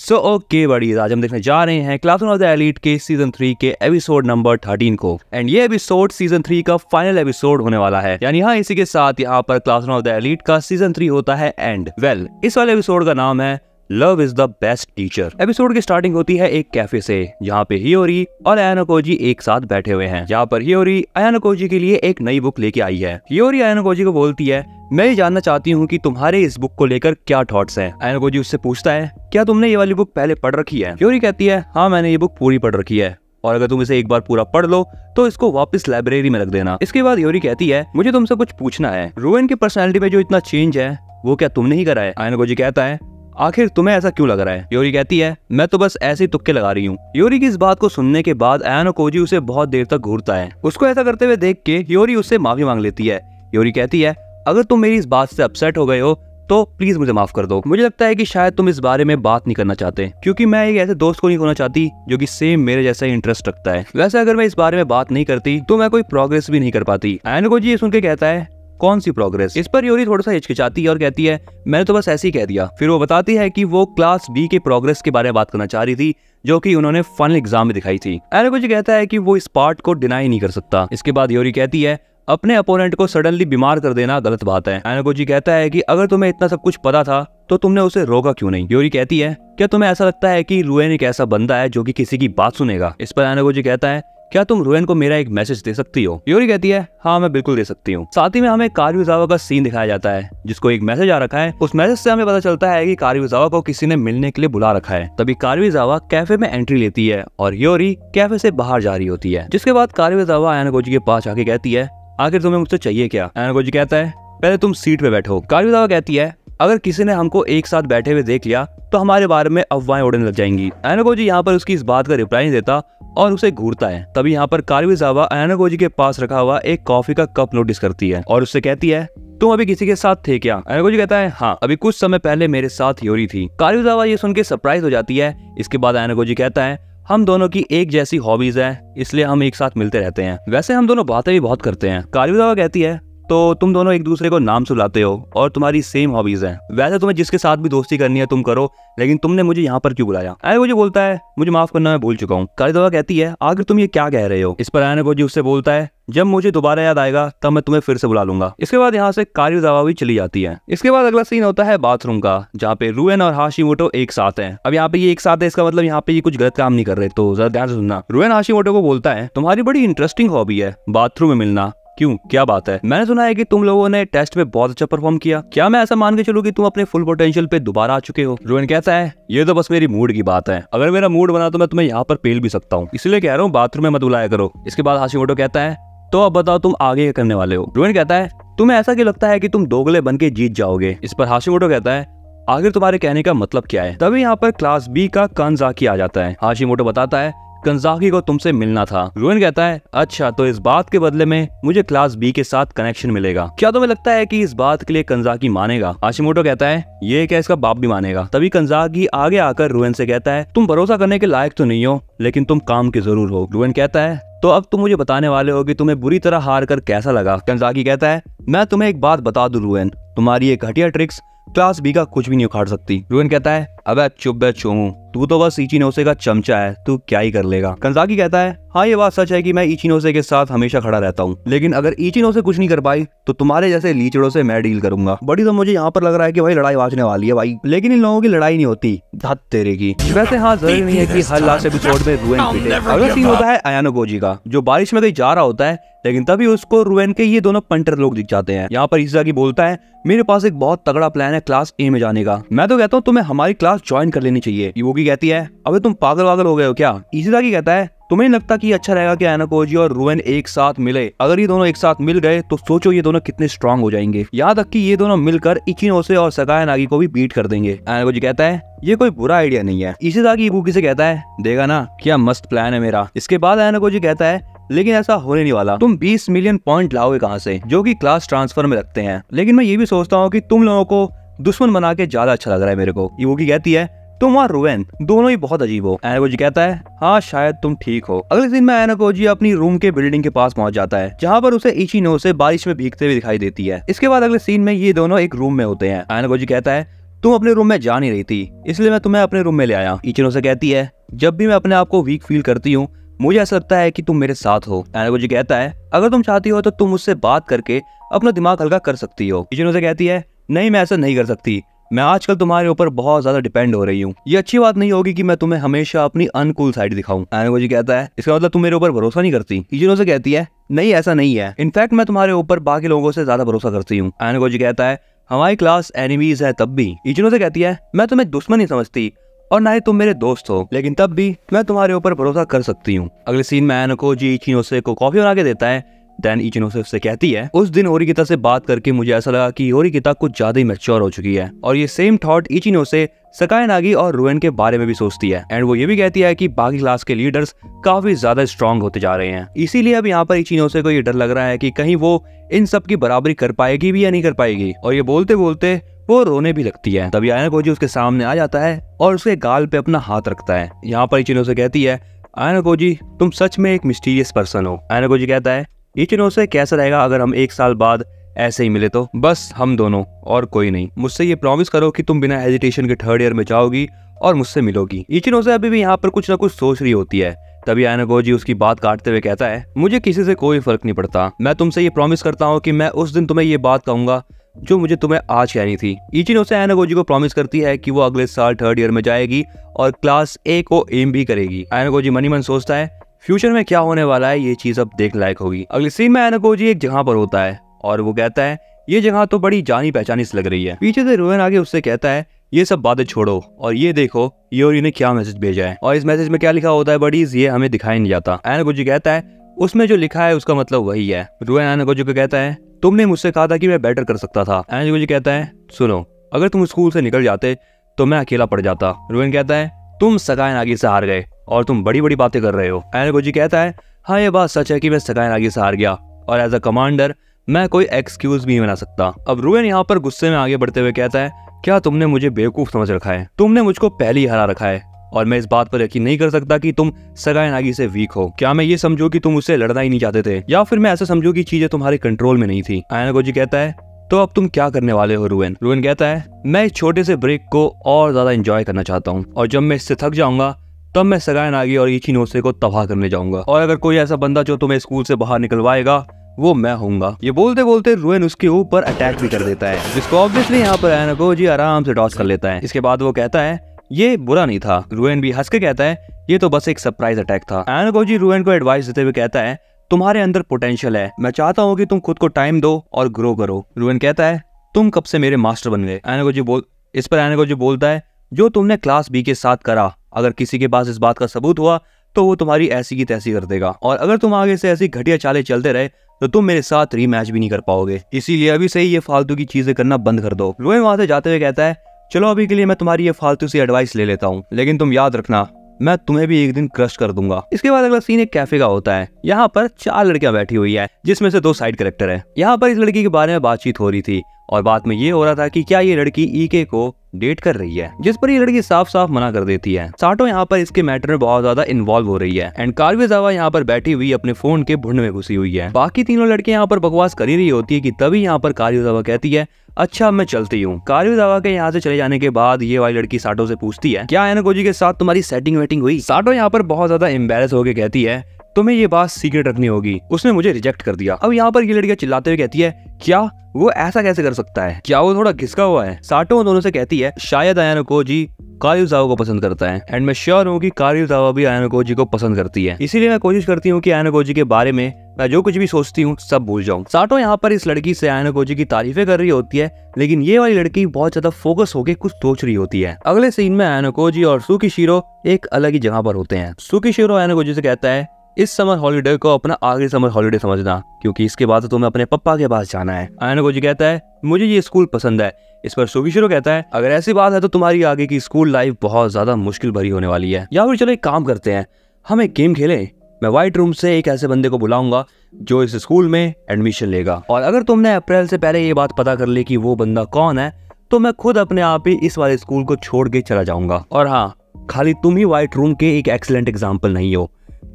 so okay बड़ी आज हम देखने जा रहे हैं क्लास ऑफ द एलिट के सीजन थ्री के एपिसोड नंबर थर्टीन को एंड ये एपिसोड सीजन थ्री का फाइनल एपिसोड होने वाला है यानी हाँ इसी के साथ यहाँ पर क्लास ऑफ द एलिट का सीजन थ्री होता है एंड वेल well, इस वाले एपिसोड का नाम है love is the best teacher episode की स्टार्टिंग होती है एक कैफे से जहाँ पे हियोरी और अयनकोजी एक साथ बैठे हुए हैं यहाँ पर हियोरी अयनकोजी के लिए एक नई बुक लेके आई है हियोरी अयनकोजी को बोलती है मैं ये जानना चाहती हूँ कि तुम्हारे इस बुक को लेकर क्या थॉट्स हैं एनगोजी उससे पूछता है क्या तुमने ये वाली बुक पहले पढ़ रखी है क्योरी कहती है हाँ मैंने ये बुक पूरी पढ़ रखी है और अगर तुम इसे एक बार पूरा पढ़ लो तो इसको वापस लाइब्रेरी में रख देना इसके बाद योरी कहती है मुझे तुमसे कुछ पूछना है रोहन की पर्सनैलिटी में जो इतना चेंज है वो क्या तुमने ही करा है आयनगोजी कहता है आखिर तुम्हें ऐसा क्यों लग रहा है योरी कहती है मैं तो बस ऐसे ही तुक्के लगा रही हूँ योरी की इस बात को सुनने के बाद एनोकोजी उसे बहुत देर तक घूरता है उसको ऐसा करते हुए देख के योरी उससे माफी मांग लेती है योरी कहती है अगर तुम मेरी इस बात से अपसेट हो गए हो तो प्लीज मुझे माफ कर दो मुझे लगता है कि शायद तुम इस बारे में बात नहीं करना चाहते क्योंकि मैं एक ऐसे दोस्त को नहीं होना चाहती जो कि सेम मेरे जैसा इंटरेस्ट रखता है वैसे अगर मैं इस बारे में बात नहीं करती तो मैं कोई प्रोग्रेस भी नहीं कर पाती एनको जी सुन के कहता है कौन सी प्रोग्रेस इस पर योरी थोड़ा सा हिचकिचाती है और कहती है मैंने तो बस ऐसे ही कह दिया फिर वो बताती है कि वो क्लास बी के प्रोग्रेस के बारे में बात करना चाह रही थी जो कि उन्होंने फाइनल एग्जाम में दिखाई थी जी कहता है कि वो इस पार्ट को डिनाई नहीं कर सकता इसके बाद योरी कहती है अपने अपोनेंट को सडनली बीमार कर देना गलत बात है एनागोजी कहता है कि अगर तुम्हें इतना सब कुछ पता था तो तुमने उसे रोका क्यों नहीं योरी कहती है क्या तुम्हें ऐसा लगता है कि रुएन एक ऐसा बंदा है जो कि किसी की बात सुनेगा इस पर एनागोजी कहता है क्या तुम रोहन को मेरा एक मैसेज दे सकती हो योरी कहती है हाँ मैं बिल्कुल दे सकती हूँ साथ ही में हमें कार्यूजावा का सीन दिखाया जाता है जिसको एक मैसेज आ रखा है उस मैसेज से हमें पता चलता है कि कार्यूजावा को किसी ने मिलने के लिए बुला रखा है तभी कार्यूजावा कैफे में एंट्री लेती है और योरी कैफे से बाहर जा रही होती है जिसके बाद कार्यूजावा आयनगोजी के पास आके कहती है आखिर तुम्हें मुझसे चाहिए क्या एनागोजी कहता है पहले तुम सीट पे बैठो कारिदावा कहती है अगर किसी ने हमको एक साथ बैठे हुए देख लिया तो हमारे बारे में अफवाहें उड़ने लग जाएंगी एनागोजी यहाँ पर उसकी इस बात का रिप्लाई नहीं देता और उसे घूरता है तभी यहाँ पर जावा एनागोजी के पास रखा हुआ एक कॉफी का कप नोटिस करती है और उससे कहती है तुम अभी किसी के साथ थे क्या एनागोजी कहता है हाँ अभी कुछ समय पहले मेरे साथ योरी थी जावा ये सुन के सरप्राइज हो जाती है इसके बाद एनागोजी कहता है हम दोनों की एक जैसी हॉबीज है इसलिए हम एक साथ मिलते रहते हैं वैसे हम दोनों बातें भी बहुत करते हैं कारिदावा कहती है तो तुम दोनों एक दूसरे को नाम सुलाते हो और तुम्हारी सेम हॉबीज़ हैं वैसे तुम्हें जिसके साथ भी दोस्ती करनी है तुम करो लेकिन तुमने मुझे यहाँ पर क्यों बुलाया आया मुझे बोलता है मुझे माफ़ करना मैं भूल चुका हूँ दवा कहती है आखिर तुम ये क्या कह रहे हो इस पर आया जी उससे बोलता है जब मुझे दोबारा याद आएगा तब मैं तुम्हें फिर से बुला लूंगा इसके बाद यहाँ से कार्य दवा भी चली जाती है इसके बाद अगला सीन होता है बाथरूम का जहाँ पे रूएन और हाशी वोटो एक साथ हैं अब यहाँ पे ये एक साथ है इसका मतलब यहाँ पे ये कुछ गलत काम नहीं कर रहे तो जरा ध्यान से सुनना रूएन को बोलता है तुम्हारी बड़ी इंटरेस्टिंग हॉबी है बाथरूम में मिलना क्यों क्या बात है मैंने सुना है कि तुम लोगों ने टेस्ट में बहुत अच्छा परफॉर्म किया क्या मैं ऐसा मान के चलू कि तुम अपने फुल पोटेंशियल पे दोबारा आ चुके हो रोहन कहता है ये तो बस मेरी मूड की बात है अगर मेरा मूड बना तो मैं तुम्हें यहाँ पर पेल भी सकता हूँ इसलिए कह रहा हूँ बाथरूम में मत बुलाया करो इसके बाद हाशी वोटो कहता है तो अब बताओ तुम आगे करने वाले हो रोहन कहता है तुम्हें ऐसा क्यों लगता है कि तुम दोगले बन के जीत जाओगे इस पर हाशी मोटो कहता है आखिर तुम्हारे कहने का मतलब क्या है तभी यहाँ पर क्लास बी का कंजाकी आ जाता है मोटो बताता है कंजाकी को तुमसे मिलना था रोहन कहता है अच्छा तो इस बात के बदले में मुझे क्लास बी के साथ कनेक्शन मिलेगा क्या तुम्हें लगता है की इस बात के लिए कंजाकी मानेगा आशिमोटो कहता है ये क्या इसका बाप भी मानेगा तभी कंजाकी आगे आकर रोहन से कहता है तुम भरोसा करने के लायक तो नहीं हो लेकिन तुम काम के जरूर हो रोहन कहता है तो अब तुम मुझे बताने वाले हो कि तुम्हें बुरी तरह हार कर कैसा लगा कंजाकी कहता है मैं तुम्हें एक बात बता दू रोहन तुम्हारी ये घटिया ट्रिक्स क्लास बी का कुछ भी नहीं उखाड़ सकती रोहन कहता है अब चुप बे चोमू तू तो बस इचिनोसे का चमचा है तू क्या ही कर लेगा कंजाकी कहता है हाँ ये बात सच है कि मैं इचिनोसे के साथ हमेशा खड़ा रहता हूँ लेकिन अगर इचिनोसे कुछ नहीं कर पाई तो तुम्हारे जैसे लीचड़ों से मैं डील करूंगा बड़ी तो मुझे यहाँ पर लग रहा है कि भाई लड़ाई वाचने वाली है भाई लेकिन इन लोगों की लड़ाई नहीं होती धत तेरे की वैसे हाँ जरूरी नहीं है की हर लास्ट एपिसोड में रुएन अगला सीन होता है अयानो गोजी का जो बारिश में कहीं जा रहा होता है लेकिन तभी उसको रुएन के ये दोनों पंटर लोग दिख जाते हैं यहाँ पर ईसा की बोलता है मेरे पास एक बहुत तगड़ा प्लान है क्लास ए में जाने का मैं तो कहता हूँ तुम्हें हमारी क्लास ज्वाइन कर लेनी चाहिए योगी रूबी कहती है अबे तुम पागल वागल हो गए हो क्या इशिता की कहता है तुम्हें नहीं लगता कि अच्छा रहेगा कि एनाकोजी और रुएन एक साथ मिले अगर ये दोनों एक साथ मिल गए तो सोचो ये दोनों कितने स्ट्रांग हो जाएंगे यहाँ तक कि ये दोनों मिलकर इचिनोसे और सकाया नागी को भी बीट कर देंगे एनाकोजी कहता है ये कोई बुरा आइडिया नहीं है इसी तरह की बुकी से कहता है देगा ना क्या मस्त प्लान है मेरा इसके बाद एनाकोजी कहता है लेकिन ऐसा होने नहीं वाला तुम 20 मिलियन पॉइंट लाओगे कहाँ से जो कि क्लास ट्रांसफर में रखते हैं लेकिन मैं ये भी सोचता हूँ कि तुम लोगों को दुश्मन बना के ज्यादा अच्छा लग रहा है मेरे को ये वो की कहती है तुम और रोवेन दोनों ही बहुत अजीब हो एनकोजी कहता है हाँ शायद तुम ठीक हो अगले दिन में एनकोजी अपनी रूम के बिल्डिंग के पास पहुंच जाता है जहाँ पर उसे नो से बारिश में भीगते हुए दिखाई देती है इसके बाद अगले सीन में ये दोनों एक रूम में होते हैं एनकोजी कहता है तुम अपने रूम में जा नहीं रही थी इसलिए मैं तुम्हें अपने रूम में ले आया इचिनो से कहती है जब भी मैं अपने आप को वीक फील करती हूँ मुझे ऐसा लगता है कि तुम मेरे साथ हो जी कहता है अगर तुम चाहती हो तो तुम मुझसे बात करके अपना दिमाग हल्का कर सकती हो इचिनो से कहती है नहीं मैं ऐसा नहीं कर सकती मैं आजकल तुम्हारे ऊपर बहुत ज्यादा डिपेंड हो रही हूँ ये अच्छी बात नहीं होगी कि मैं तुम्हें हमेशा अपनी अनकूल साइड दिखाऊं एनो जी कहता है इसका मतलब तुम मेरे ऊपर भरोसा नहीं करती इजिनो से कहती है नहीं ऐसा नहीं है इनफैक्ट मैं तुम्हारे ऊपर बाकी लोगों से ज्यादा भरोसा करती हूँ एनो जी कहता है हमारी क्लास एनिमीज है तब भी इजिनो से कहती है मैं तुम्हें दुश्मन नहीं समझती और ना ही तुम मेरे दोस्त हो लेकिन तब भी मैं तुम्हारे ऊपर भरोसा कर सकती हूँ अगले सीन में एनको जी इचिनो से को कॉफी बना के देता है दैन इचिनो से उससे कहती है उस दिन ओरिगिता से बात करके मुझे ऐसा लगा कि ओरिगिता कुछ ज्यादा ही मेच्योर हो चुकी है और ये सेम थॉट इचिनो से सकाय नागी और रोहन के बारे में भी सोचती है एंड वो ये भी कहती है कि बाकी क्लास के लीडर्स काफी ज्यादा स्ट्रांग होते जा रहे हैं इसीलिए अब यहाँ पर इचिनो से को ये डर लग रहा है कि कहीं वो इन सब की बराबरी कर पाएगी भी या नहीं कर पाएगी और ये बोलते बोलते वो रोने भी लगती है तभी आयन कोजी उसके सामने आ जाता है और उसके गाल पे अपना हाथ रखता है यहाँ पर इचिनो से कहती है आयन कोजी तुम सच में एक मिस्टीरियस पर्सन हो आयन कोजी कहता है ये चुनाव से कैसा रहेगा अगर हम एक साल बाद ऐसे ही मिले तो बस हम दोनों और कोई नहीं मुझसे ये प्रॉमिस करो कि तुम बिना हेजिटेशन के थर्ड ईयर में जाओगी और मुझसे मिलोगी से अभी भी यहाँ पर कुछ ना कुछ सोच रही होती है तभी आयनागोजी उसकी बात काटते हुए कहता है मुझे किसी से कोई फर्क नहीं पड़ता मैं तुमसे ये प्रॉमिस करता हूँ कि मैं उस दिन तुम्हें ये बात कहूंगा जो मुझे तुम्हें आज कहनी थी इचिनो से आयनागोजी को प्रॉमिस करती है कि वो अगले साल थर्ड ईयर में जाएगी और क्लास ए को एम भी करेगी आयनागोजी मनी मन सोचता है फ्यूचर में क्या होने वाला है ये चीज अब देख लायक होगी अगले सीन में एनकोजी एक जगह पर होता है और वो कहता है ये जगह तो बड़ी जानी पहचानी से लग रही है पीछे से रोहन आगे उससे कहता है ये सब बातें छोड़ो और ये देखो योरी ने क्या मैसेज भेजा है और इस मैसेज में क्या लिखा होता है बडीज ये हमें दिखाई नहीं जाता एनकोजी कहता है उसमें जो लिखा है उसका मतलब वही है रोहन एनकोजी को कहता है तुमने मुझसे कहा था कि मैं बेटर कर सकता था एनकोजी कहता है सुनो अगर तुम स्कूल से निकल जाते तो मैं अकेला पड़ जाता रोहन कहता है तुम सगा नागी से हार गए और तुम बड़ी बड़ी बातें कर रहे हो एनगोजी कहता है हाँ ये बात सच है कि मैं सगाई नागी से हार गया और एज अ कमांडर मैं कोई एक्सक्यूज भी नहीं बना सकता अब रूएन यहाँ पर गुस्से में आगे बढ़ते हुए कहता है क्या तुमने मुझे बेवकूफ समझ रखा है तुमने मुझको पहले ही हरा रखा है और मैं इस बात पर यकीन नहीं कर सकता कि तुम सगाई नागी से वीक हो क्या मैं ये समझू कि तुम उससे लड़ना ही नहीं चाहते थे या फिर मैं ऐसा समझू कि चीजें तुम्हारे कंट्रोल में नहीं थी गोजी कहता है तो अब तुम क्या करने वाले हो रुएन रुएन कहता है मैं इस छोटे से ब्रेक को और ज्यादा इंजॉय करना चाहता हूँ और जब मैं इससे थक जाऊंगा तब मैं सगाई नागी और नोसे को तबाह करने जाऊंगा और अगर कोई ऐसा बंदा जो तुम्हें स्कूल से बाहर निकलवाएगा वो मैं होऊंगा ये बोलते बोलते रोहन उसके ऊपर अटैक भी कर देता है जिसको ऑब्वियसली यहाँ पर एनको जी आराम से टॉस कर लेता है इसके बाद वो कहता है ये बुरा नहीं था रोहन भी हंस के कहता है ये तो बस एक सरप्राइज अटैक था एनको जी रोहन को एडवाइस देते हुए कहता है तुम्हारे अंदर पोटेंशियल है मैं चाहता हूँ कि तुम खुद को टाइम दो और ग्रो करो रोहन कहता है तुम कब से मेरे मास्टर बन गए एनको जी बोल इस पर एनको जी बोलता है जो तुमने क्लास बी के साथ करा अगर किसी के पास इस बात का सबूत हुआ तो वो तुम्हारी ऐसी की तैसी कर देगा और अगर तुम आगे से ऐसी घटिया चाले चलते रहे तो तुम मेरे साथ रीमैच भी नहीं कर पाओगे इसीलिए अभी से ही ये फालतू की चीजें करना बंद कर दो रोहित वहां से जाते हुए कहता है चलो अभी के लिए मैं तुम्हारी ये फालतू सी एडवाइस ले लेता हूँ लेकिन तुम याद रखना मैं तुम्हें भी एक दिन क्रश कर दूंगा इसके बाद अगला सीन एक कैफे का होता है यहाँ पर चार लड़कियां बैठी हुई है जिसमें से दो साइड करेक्टर है यहाँ पर इस लड़की के बारे में बातचीत हो रही थी और बात में ये हो रहा था कि क्या ये लड़की ईके e को डेट कर रही है जिस पर ये लड़की साफ साफ मना कर देती है साटो यहाँ पर इसके मैटर में बहुत ज्यादा इन्वॉल्व हो रही है एंड कारवेजावा यहाँ पर बैठी हुई अपने फोन के भुंड में घुसी हुई है बाकी तीनों लड़के यहाँ पर बकवास कर ही रही होती है कि तभी यहाँ पर कारवेजावा कहती है अच्छा मैं चलती हूँ कार्यू दावा के यहाँ से चले जाने के बाद ये वाली लड़की साटो से पूछती है क्या जी के साथ तुम्हारी सेटिंग वेटिंग हुई साटो यहाँ पर बहुत ज्यादा एम्बेस होकर कहती है तुम्हें ये बात सीक्रेट रखनी होगी उसने मुझे रिजेक्ट कर दिया अब यहाँ पर ये लड़की चिल्लाते हुए कहती है क्या वो ऐसा कैसे कर सकता है क्या वो थोड़ा घिसका हुआ है साटो उन दोनों से कहती है शायद आयन को जी कारियो जावा को पसंद करता है एंड मैं श्योर हूँ कि कारियो जावा भी आयन को पसंद करती है इसीलिए मैं कोशिश करती हूँ कि आयन के बारे में मैं जो कुछ भी सोचती हूँ सब भूल जाऊँ साटो यहाँ पर इस लड़की से आयन कोजी की तारीफें कर रही होती है लेकिन ये वाली लड़की बहुत ज्यादा फोकस होकर कुछ सोच रही होती है अगले सीन में आयनोकोजी और सुकीशीरो एक अलग ही जगह पर होते हैं सुकीशीरो आयनोकोजी से कहता है इस समर हॉलीडे को अपना आखिरी समर हॉलीडे समझना क्योंकि इसके बाद तो तुम्हें अपने पप्पा के पास जाना है आयनकोजी कहता है मुझे ये स्कूल पसंद है इस पर सुगिशरो कहता है अगर ऐसी बात है तो तुम्हारी आगे की स्कूल लाइफ बहुत ज्यादा मुश्किल भरी होने वाली है या फिर चलो एक काम करते हैं हम एक गेम खेलें मैं वाइट रूम से एक ऐसे बंदे को बुलाऊंगा जो इस स्कूल में एडमिशन लेगा और अगर तुमने अप्रैल से पहले ये बात पता कर ली कि वो बंदा कौन है तो मैं खुद अपने आप ही इस वाले स्कूल को छोड़ के चला जाऊंगा और हाँ खाली तुम ही व्हाइट रूम के एक एक्सीलेंट एग्जाम्पल नहीं हो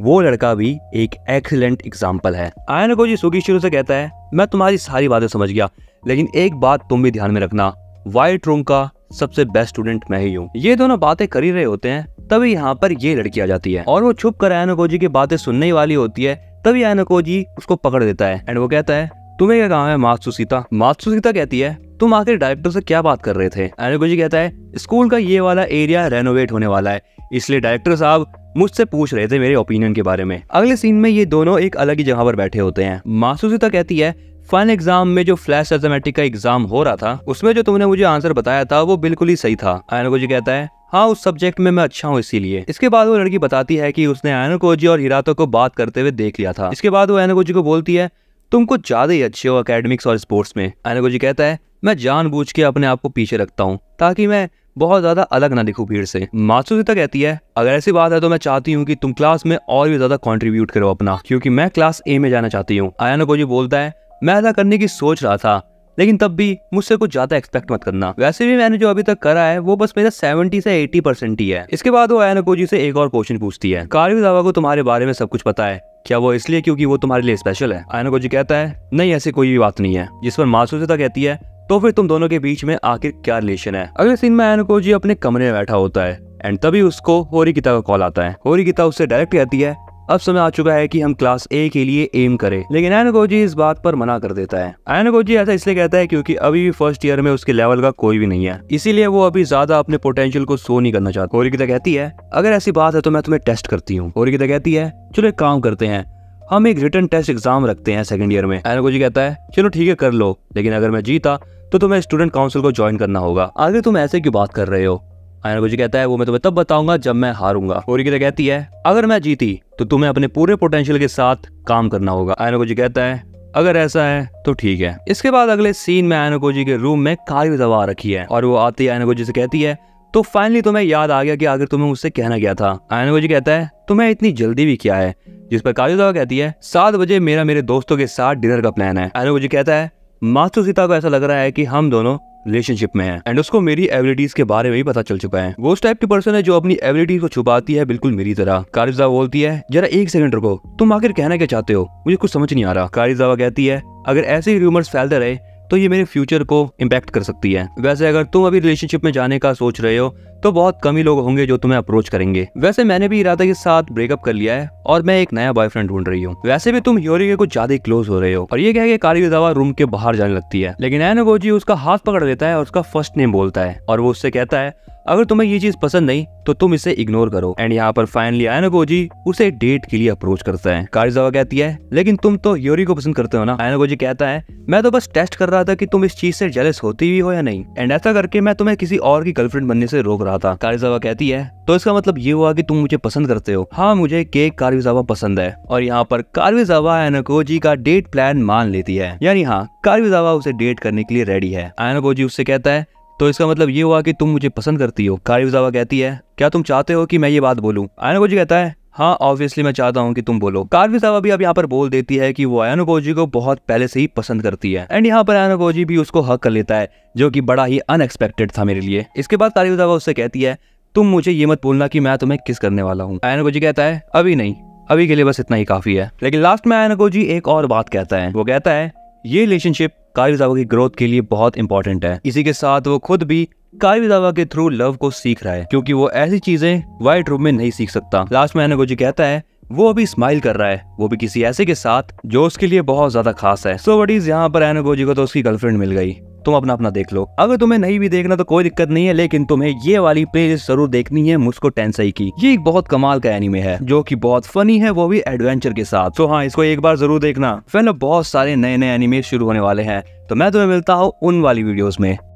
वो लड़का भी एक एक्सीलेंट एग्जाम्पल है आयन को जी शुरू से कहता है मैं तुम्हारी सारी बातें समझ गया लेकिन एक बात तुम भी ध्यान में रखना व्हाइट रूम का सबसे बेस्ट स्टूडेंट मैं ही हूँ ये दोनों बातें कर ही रहे होते हैं तभी यहाँ पर ये लड़की आ जाती है और वो छुप कर एनोकोजी की बातें सुनने वाली होती है तभी एनोकोजी उसको पकड़ देता है एंड वो कहता है तुम्हें क्या काम है मात्सुसीता मात्सुसीता कहती है तुम आखिर डायरेक्टर से क्या बात कर रहे थे एनोकोजी कहता है स्कूल का ये वाला एरिया रेनोवेट होने वाला है इसलिए डायरेक्टर साहब मुझसे पूछ रहे थे मेरे ओपिनियन के बारे में अगले सीन में ये दोनों एक अलग ही जगह पर बैठे होते हैं मासूसिता कहती है फाइनल एग्जाम में जो फ्लैश एजमेटिक का एग्जाम हो रहा था उसमें जो तुमने मुझे आंसर बताया था वो बिल्कुल ही सही था आयनको जी कहता है हाँ उस सब्जेक्ट में मैं अच्छा हूँ इसीलिए इसके बाद वो लड़की बताती है कि उसने एनोकोजी और हिरातो को बात करते हुए देख लिया था इसके बाद वो एनोकोजी को बोलती है तुम कुछ ज्यादा ही अच्छे हो अकेडमिक्स और स्पोर्ट्स में एनोकोजी कहता है मैं जानबूझ के अपने आप को पीछे रखता हूँ ताकि मैं बहुत ज्यादा अलग ना दिखूं भीड़ से मासूसिता कहती है अगर ऐसी बात है तो मैं चाहती हूँ कि तुम क्लास में और भी ज्यादा कंट्रीब्यूट करो अपना क्योंकि मैं क्लास ए में जाना चाहती हूँ आयानो बोलता है मैं ऐसा करने की सोच रहा था लेकिन तब भी मुझसे कुछ ज्यादा एक्सपेक्ट मत करना वैसे भी मैंने जो अभी तक करा है वो बस मेरा 70 से 80 परसेंट ही है इसके बाद वो जी से एक और क्वेश्चन पूछती है कार्यू दावा को तुम्हारे बारे में सब कुछ पता है क्या वो इसलिए क्योंकि वो तुम्हारे लिए स्पेशल है जी कहता है नहीं ऐसी कोई भी बात नहीं है जिस पर मासूसिता कहती है तो फिर तुम दोनों के बीच में आखिर क्या रिलेशन है अगले सीन में जी अपने कमरे में बैठा होता है एंड तभी उसको होरी किता का कॉल आता है होरी किता उससे डायरेक्ट कहती है अब समय आ चुका है कि हम क्लास ए के लिए एम करें लेकिन एनकोजी इस बात पर मना कर देता है एनकोजी ऐसा इसलिए कहता है क्योंकि अभी भी फर्स्ट ईयर में उसके लेवल का कोई भी नहीं है इसीलिए वो अभी ज्यादा अपने पोटेंशियल को शो नहीं करना चाहता और कहती है अगर ऐसी बात है तो मैं तुम्हें टेस्ट करती हूँ कोरिकिता कहती है चलो एक काम करते हैं हम एक रिटर्न टेस्ट एग्जाम रखते हैं सेकंड ईयर में एनगोजी कहता है चलो ठीक है कर लो लेकिन अगर मैं जीता तो तुम्हें स्टूडेंट काउंसिल को ज्वाइन करना होगा आगे तुम ऐसे क्यों बात कर रहे हो आयन गुजी कहता है वो मैं तुम्हें तब बताऊंगा जब मैं हारूंगा और गीता कहती है अगर मैं जीती तो तुम्हें अपने पूरे पोटेंशियल के साथ काम करना होगा आयन गुजी कहता है अगर ऐसा है तो ठीक है इसके बाद अगले सीन में आयनको के रूम में कारी दवा रखी है और वो आते ही आयनागोजी से कहती है तो फाइनली तुम्हें याद आ गया कि आखिर तुम्हें उससे कहना क्या था आयनको कहता है तुम्हें इतनी जल्दी भी क्या है जिस पर दवा कहती है सात बजे मेरा मेरे दोस्तों के साथ डिनर का प्लान है आयनको कहता है मास्टर सीता को ऐसा लग रहा है कि हम दोनों रिलेशनशिप में है एंड उसको मेरी एबिलिटीज के बारे में भी पता चल चुका है वो उस टाइप की पर्सन है जो अपनी एबिलिटीज को छुपाती है बिल्कुल मेरी तरह कारिजा बोलती है जरा एक सेकंड रुको तुम आखिर कहना क्या चाहते हो मुझे कुछ समझ नहीं आ रहा कारिजावा कहती है अगर ऐसे ही रूमर्स फैलते रहे तो ये मेरे फ्यूचर को इम्पैक्ट कर सकती है वैसे अगर तुम अभी रिलेशनशिप में जाने का सोच रहे हो तो बहुत कम ही लोग होंगे जो तुम्हें अप्रोच करेंगे वैसे मैंने भी इरादा के साथ ब्रेकअप कर लिया है और मैं एक नया बॉयफ्रेंड ढूंढ रही हूँ वैसे भी तुम हियोरी के कुछ ज्यादा क्लोज हो रहे हो और ये कह के कारी दवा रूम के बाहर जाने लगती है लेकिन गोजी उसका हाथ पकड़ लेता है और उसका फर्स्ट नेम बोलता है और वो उससे कहता है अगर तुम्हें ये चीज पसंद नहीं तो तुम इसे इग्नोर करो एंड यहाँ पर फाइनली आयनोगोजी उसे डेट के लिए अप्रोच करता है कारिजावा कहती है लेकिन तुम तो योरी को पसंद करते हो ना आयनोगोजी कहता है मैं तो बस टेस्ट कर रहा था कि तुम इस चीज से जेलस होती भी हो या नहीं एंड ऐसा करके मैं तुम्हें किसी और की गर्लफ्रेंड बनने से रोक रहा रहा था कारिजावा कहती है तो इसका मतलब ये हुआ कि तुम मुझे पसंद करते हो हाँ मुझे केक कारविजावा पसंद है और यहाँ पर कारविजावा एनकोजी का डेट प्लान मान लेती है यानी हाँ कारविजावा उसे डेट करने के लिए रेडी है एनकोजी उससे कहता है तो इसका मतलब ये हुआ कि तुम मुझे पसंद करती हो कारविजावा कहती है क्या तुम चाहते हो कि मैं ये बात बोलूं आयनकोजी कहता है हाँ ऑब्वियसली मैं चाहता हूँ कि तुम बोलो कार्वी साहब अभी अब यहाँ पर बोल देती है कि वो अयानुबोजी को बहुत पहले से ही पसंद करती है एंड यहाँ पर अयानुबोजी भी उसको हक कर लेता है जो कि बड़ा ही अनएक्सपेक्टेड था मेरे लिए इसके बाद कार्वी साहब उससे कहती है तुम मुझे ये मत बोलना कि मैं तुम्हें किस करने वाला हूँ अयानुबोजी कहता है अभी नहीं अभी के लिए बस इतना ही काफी है लेकिन लास्ट में अयानुबोजी एक और बात कहता है वो कहता है ये रिलेशनशिप कार्वी साहब की ग्रोथ के लिए बहुत इंपॉर्टेंट है इसी के साथ वो खुद भी काई के थ्रू लव को सीख रहा है क्योंकि वो ऐसी चीजें व्हाइट रूम में नहीं सीख सकता लास्ट में एनागोजी कहता है वो अभी स्माइल कर रहा है वो भी किसी ऐसे के साथ जो उसके लिए बहुत ज्यादा खास है सो so, यहाँ पर एनागोजी को तो उसकी गर्लफ्रेंड मिल गई तुम अपना अपना देख लो अगर तुम्हें नहीं भी देखना तो कोई दिक्कत नहीं है लेकिन तुम्हें ये वाली प्लेज जरूर देखनी है मुझको टेंसई की ये एक बहुत कमाल का एनिमे है जो कि बहुत फनी है वो भी एडवेंचर के साथ तो हाँ इसको एक बार जरूर देखना फैन बहुत सारे नए नए एनिमे शुरू होने वाले हैं तो मैं तुम्हें मिलता हूँ उन वाली वीडियोज में